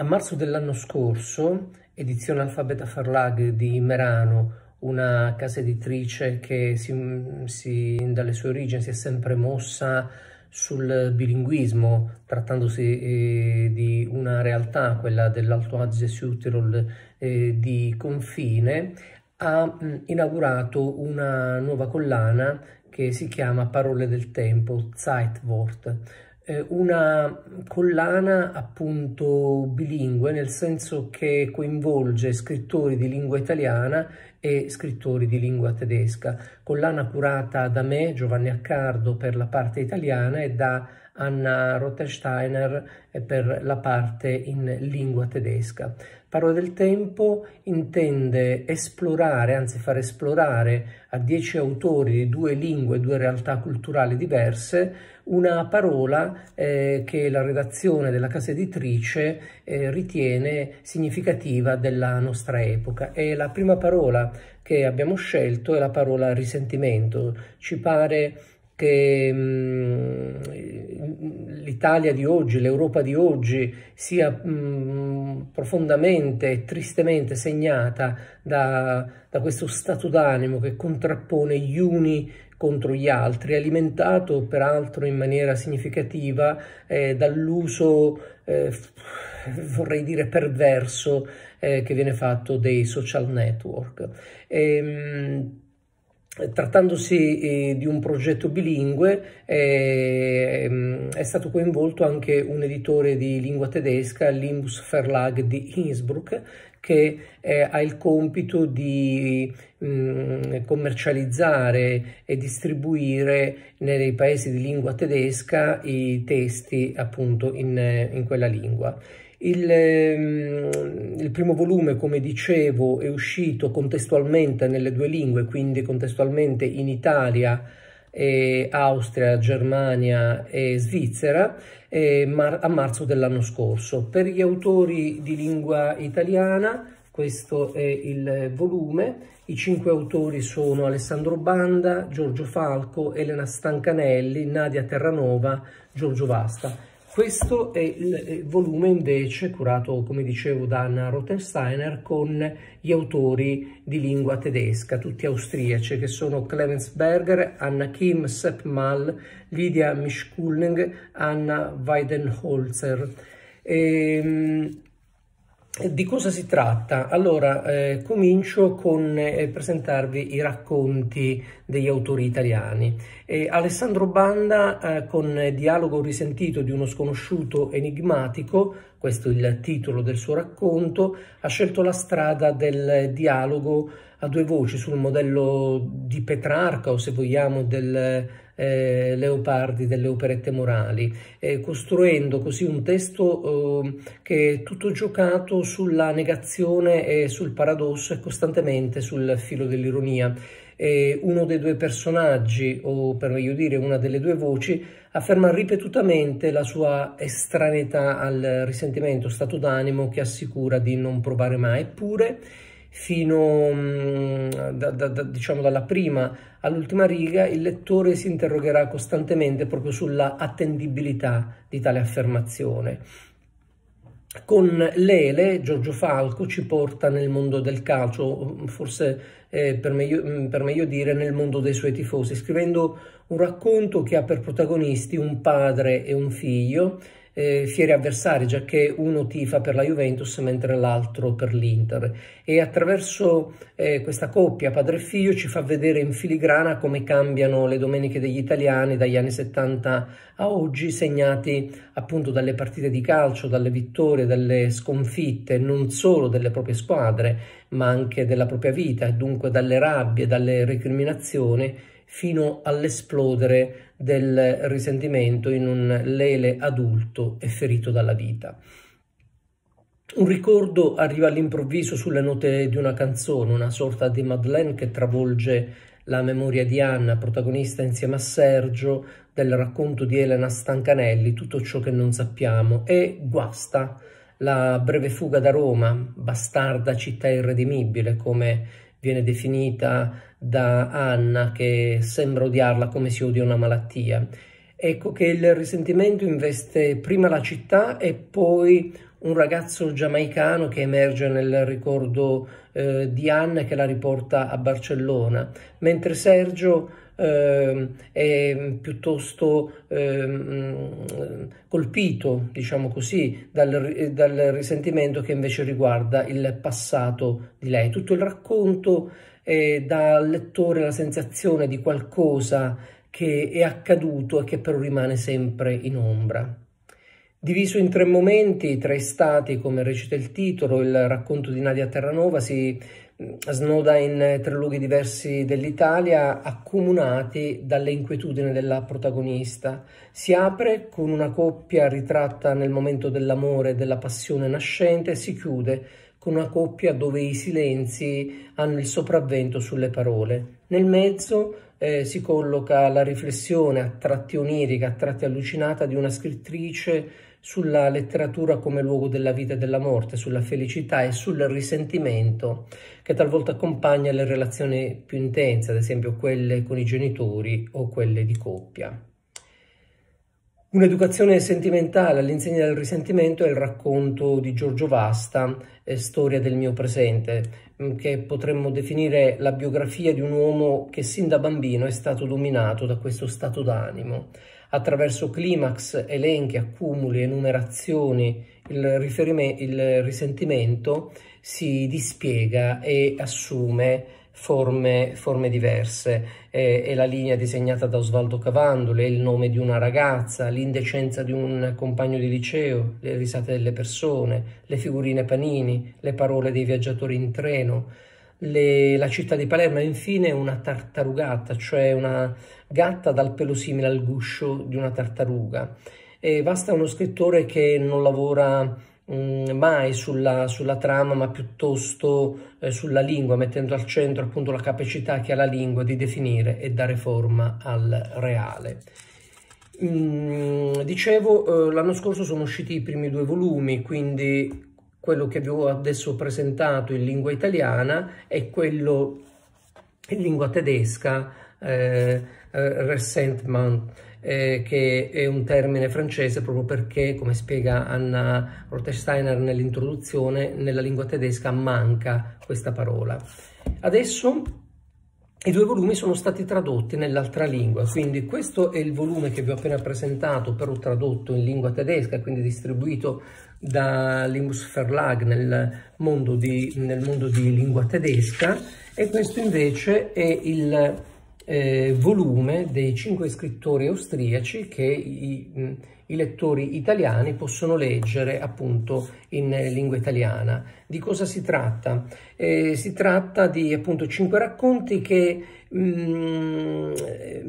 A marzo dell'anno scorso, edizione Alfabeta Farlag di Merano, una casa editrice che si, si, dalle sue origini si è sempre mossa sul bilinguismo, trattandosi eh, di una realtà, quella dell'Alto Adige Südtirol eh, di confine, ha mh, inaugurato una nuova collana che si chiama Parole del Tempo, Zeitwort, eh, una collana appunto bilingue, nel senso che coinvolge scrittori di lingua italiana e scrittori di lingua tedesca. Collana curata da me, Giovanni Accardo, per la parte italiana e da Anna Rottensteiner per la parte in lingua tedesca. Parola del tempo intende esplorare, anzi far esplorare a dieci autori di due lingue, due realtà culturali diverse, una parola eh, che la redazione della casa editrice eh, ritiene significativa della nostra epoca. E la prima parola che abbiamo scelto è la parola risentimento. Ci pare che mh, mm, l'Italia di oggi, l'Europa di oggi sia mh, mm, profondamente e tristemente segnata da, da questo stato d'animo che contrappone gli uni contro gli altri, alimentato peraltro in maniera significativa eh, dall'uso, eh, vorrei dire perverso, eh, che viene fatto dei social network. Ehm, eh, trattandosi eh, di un progetto bilingue ehm, è stato coinvolto anche un editore di lingua tedesca, Limbus Verlag di Innsbruck, che eh, ha il compito di mm, commercializzare e distribuire nei paesi di lingua tedesca i testi appunto in, in quella lingua. Il, ehm, il primo volume, come dicevo, è uscito contestualmente nelle due lingue, quindi contestualmente in Italia, eh, Austria, Germania e Svizzera eh, mar a marzo dell'anno scorso. Per gli autori di lingua italiana questo è il volume. I cinque autori sono Alessandro Banda, Giorgio Falco, Elena Stancanelli, Nadia Terranova, Giorgio Vasta. Questo è il eh, volume invece curato, come dicevo, da Anna Rothensteiner con gli autori di lingua tedesca, tutti austriaci, che sono Clemens Berger, Anna Kim, Sepp Mall, Lydia Mischkulning, Anna Weidenholzer. E, ehm, di cosa si tratta? Allora, eh, comincio con eh, presentarvi i racconti degli autori italiani. Eh, Alessandro Banda, eh, con Dialogo risentito di uno sconosciuto enigmatico, questo è il titolo del suo racconto, ha scelto la strada del dialogo a due voci sul modello di Petrarca o se vogliamo del eh, Leopardi delle operette morali, eh, costruendo così un testo eh, che è tutto giocato sulla negazione e sul paradosso e costantemente sul filo dell'ironia. uno dei due personaggi, o per meglio dire una delle due voci, afferma ripetutamente la sua estraneità al risentimento, stato d'animo che assicura di non provare mai, eppure fino mm, da, da, da, diciamo dalla prima all'ultima riga, il lettore si interrogherà costantemente proprio sulla attendibilità di tale affermazione. Con Lele, Giorgio Falco ci porta nel mondo del calcio, forse eh, per, meglio, mm, per meglio dire nel mondo dei suoi tifosi, scrivendo un racconto che ha per protagonisti un padre e un figlio eh, fieri avversari, già che uno tifa per la Juventus mentre l'altro per l'Inter. E attraverso eh, questa coppia padre e figlio ci fa vedere in filigrana come cambiano le domeniche degli italiani dagli anni 70 a oggi, segnati appunto dalle partite di calcio, dalle vittorie, dalle sconfitte, non solo delle proprie squadre, ma anche della propria vita, e dunque dalle rabbie, dalle recriminazioni fino all'esplodere del risentimento in un lele adulto e ferito dalla vita. Un ricordo arriva all'improvviso sulle note di una canzone, una sorta di Madeleine che travolge la memoria di Anna, protagonista insieme a Sergio del racconto di Elena Stancanelli, tutto ciò che non sappiamo, e guasta la breve fuga da Roma, bastarda città irredimibile, come viene definita da Anna che sembra odiarla come si odia una malattia. Ecco che il risentimento investe prima la città e poi un ragazzo giamaicano che emerge nel ricordo eh, di Anna e che la riporta a Barcellona, mentre Sergio eh, è piuttosto eh, colpito, diciamo così, dal, eh, dal, risentimento che invece riguarda il passato di lei. Tutto il racconto eh, dà al lettore la sensazione di qualcosa che è accaduto e che però rimane sempre in ombra. Diviso in tre momenti, tre stati, come recita il titolo, il racconto di Nadia Terranova si snoda in tre luoghi diversi dell'Italia, accomunati dalle inquietudini della protagonista. Si apre con una coppia ritratta nel momento dell'amore e della passione nascente e si chiude con una coppia dove i silenzi hanno il sopravvento sulle parole. Nel mezzo eh, si colloca la riflessione a tratti onirica, a tratti allucinata di una scrittrice sulla letteratura come luogo della vita e della morte, sulla felicità e sul risentimento che talvolta accompagna le relazioni più intense, ad esempio quelle con i genitori o quelle di coppia. Un'educazione sentimentale all'insegna del risentimento è il racconto di Giorgio Vasta, eh, Storia del mio presente, mm, che potremmo definire la biografia di un uomo che sin da bambino è stato dominato da questo stato d'animo attraverso climax, elenchi, accumuli, enumerazioni, il, il risentimento si dispiega e assume Forme, forme, diverse. Eh, è la linea disegnata da Osvaldo Cavandoli, è il nome di una ragazza, l'indecenza di un compagno di liceo, le risate delle persone, le figurine panini, le parole dei viaggiatori in treno le, la città di Palermo e infine una tartarugata, cioè una gatta dal pelo simile al guscio di una tartaruga. E basta uno scrittore che non lavora mh, mm, mai sulla, sulla, trama, ma piuttosto eh, sulla lingua, mettendo al centro appunto la capacità che ha la lingua di definire e dare forma al reale. Mh, mm, dicevo, eh, l'anno scorso sono usciti i primi due volumi, quindi quello che vi ho adesso presentato in lingua italiana e quello in lingua tedesca, eh, eh ressentment, eh, che è un termine francese proprio perché, come spiega Anna Rothsteiner nell'introduzione, nella lingua tedesca manca questa parola. Adesso i due volumi sono stati tradotti nell'altra lingua, quindi questo è il volume che vi ho appena presentato, però tradotto in lingua tedesca, quindi distribuito da Limus Verlag nel mondo di, nel mondo di lingua tedesca, e questo invece è il eh, volume dei cinque scrittori austriaci che i, mm, i, lettori italiani possono leggere appunto in eh, lingua italiana. Di cosa si tratta? Eh, si tratta di appunto cinque racconti che mh, mm,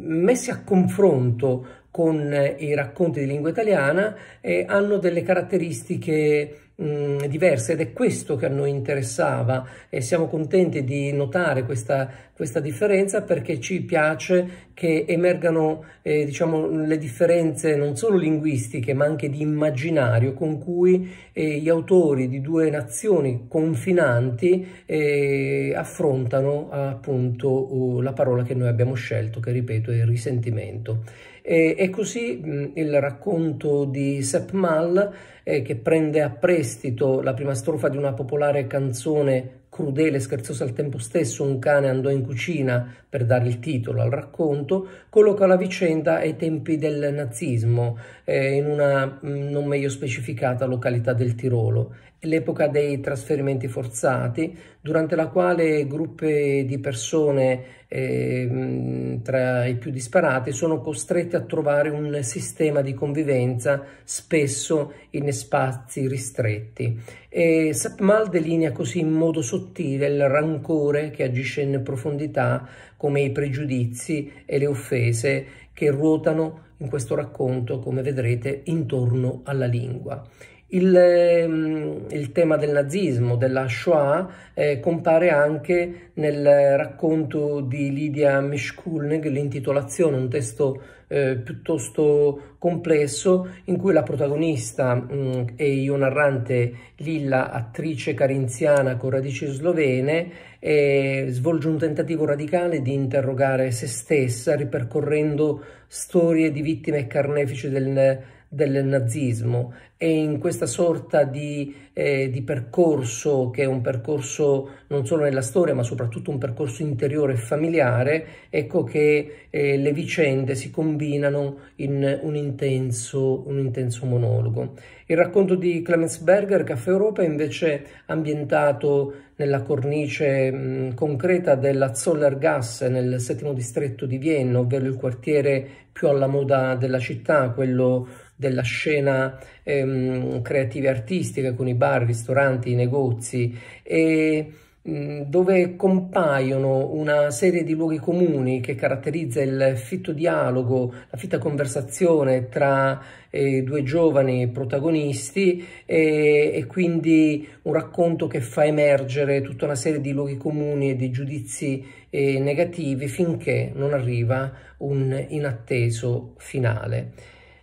messi a confronto con eh, i racconti di lingua italiana eh, hanno delle caratteristiche mh, mm, diverse ed è questo che a noi interessava e siamo contenti di notare questa, questa differenza perché ci piace che emergano eh, diciamo, le differenze non solo linguistiche ma anche di immaginario con cui eh, gli autori di due nazioni confinanti eh, affrontano appunto uh, la parola che noi abbiamo scelto, che ripeto è il risentimento. E, e così mh, il racconto di Sepp Mal, eh, che prende a prestito la prima strofa di una popolare canzone crudele e scherzosa al tempo stesso, un cane andò in cucina per dare il titolo al racconto, colloca la vicenda ai tempi del nazismo eh, in una mm, non meglio specificata località del Tirolo, l'epoca dei trasferimenti forzati, durante la quale gruppi di persone eh, tra i più disparati, sono costrette a trovare un sistema di convivenza spesso in spazi ristretti. E Sapmal delinea così in modo sottile il rancore che agisce in profondità come i pregiudizi e le offese che ruotano in questo racconto, come vedrete, intorno alla lingua. Il, ehm, il, tema del nazismo, della Shoah, eh, compare anche nel racconto di Lydia Mischkulneg, l'intitolazione, un testo eh, piuttosto complesso, in cui la protagonista mh, mm, e io narrante Lilla, attrice carinziana con radici slovene, eh, svolge un tentativo radicale di interrogare se stessa, ripercorrendo storie di vittime e carnefici del del nazismo in questa sorta di, eh, di, percorso che è un percorso non solo nella storia ma soprattutto un percorso interiore e familiare, ecco che eh, le vicende si combinano in un intenso, un intenso monologo. Il racconto di Clemens Berger, Caffè Europa, è invece ambientato nella cornice mh, mm, concreta della Zollergasse nel settimo distretto di Vienna, ovvero il quartiere più alla moda della città, quello della scena ehm, creative artistiche con i bar, ristoranti, i negozi e mm, dove compaiono una serie di luoghi comuni che caratterizza il fitto dialogo, la fitta conversazione tra eh, due giovani protagonisti e, e quindi un racconto che fa emergere tutta una serie di luoghi comuni e di giudizi eh, negativi finché non arriva un inatteso finale.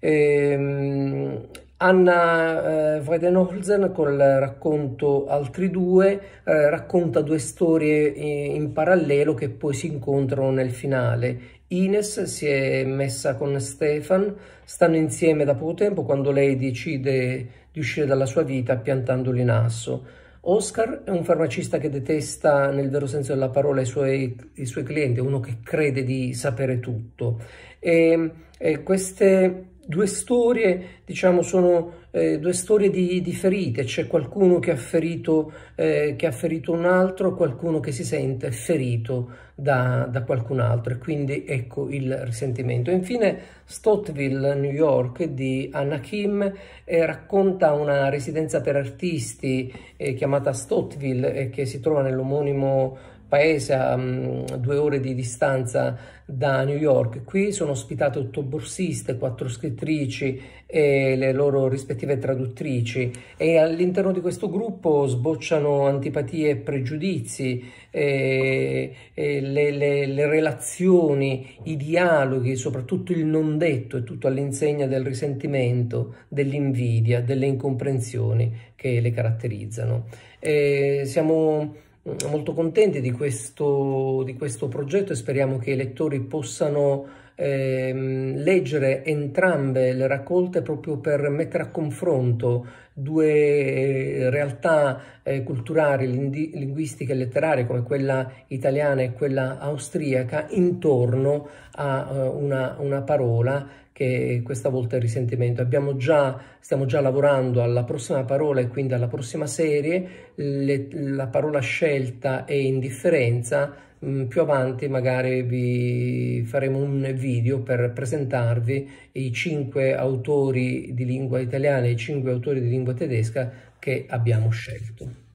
Ehm, Anna eh, Weidenholzen col racconto Altri due eh, racconta due storie in, in parallelo che poi si incontrano nel finale. Ines si è messa con Stefan, stanno insieme da poco tempo quando lei decide di uscire dalla sua vita piantandoli in asso. Oscar è un farmacista che detesta nel vero senso della parola i suoi, i suoi clienti, uno che crede di sapere tutto. E, e queste due storie, diciamo, sono eh, due storie di, di ferite. C'è qualcuno che ha, ferito, eh, che ha ferito un altro, qualcuno che si sente ferito da, da qualcun altro. E quindi ecco il risentimento. Infine, Stottville, New York, di Anna Kim, eh, racconta una residenza per artisti eh, chiamata Stottville, eh, che si trova nell'omonimo paese a um, due ore di distanza da New York. Qui sono ospitate otto borsiste, quattro scrittrici e le loro rispettive traduttrici e all'interno di questo gruppo sbocciano antipatie e pregiudizi, e, e le, le, le relazioni, i dialoghi, soprattutto il non detto è tutto all'insegna del risentimento, dell'invidia, delle incomprensioni che le caratterizzano. E siamo molto contenti di questo, di questo progetto e speriamo che i lettori possano ehm, leggere entrambe le raccolte proprio per mettere a confronto due eh, realtà eh, culturali, linguistiche e letterarie come quella italiana e quella austriaca intorno a uh, una, una parola che questa volta è il risentimento. Abbiamo già, stiamo già lavorando alla prossima parola e quindi alla prossima serie. Le, la parola scelta è indifferenza, Mm, più avanti magari vi faremo un video per presentarvi i cinque autori di lingua italiana e i cinque autori di lingua tedesca che abbiamo scelto.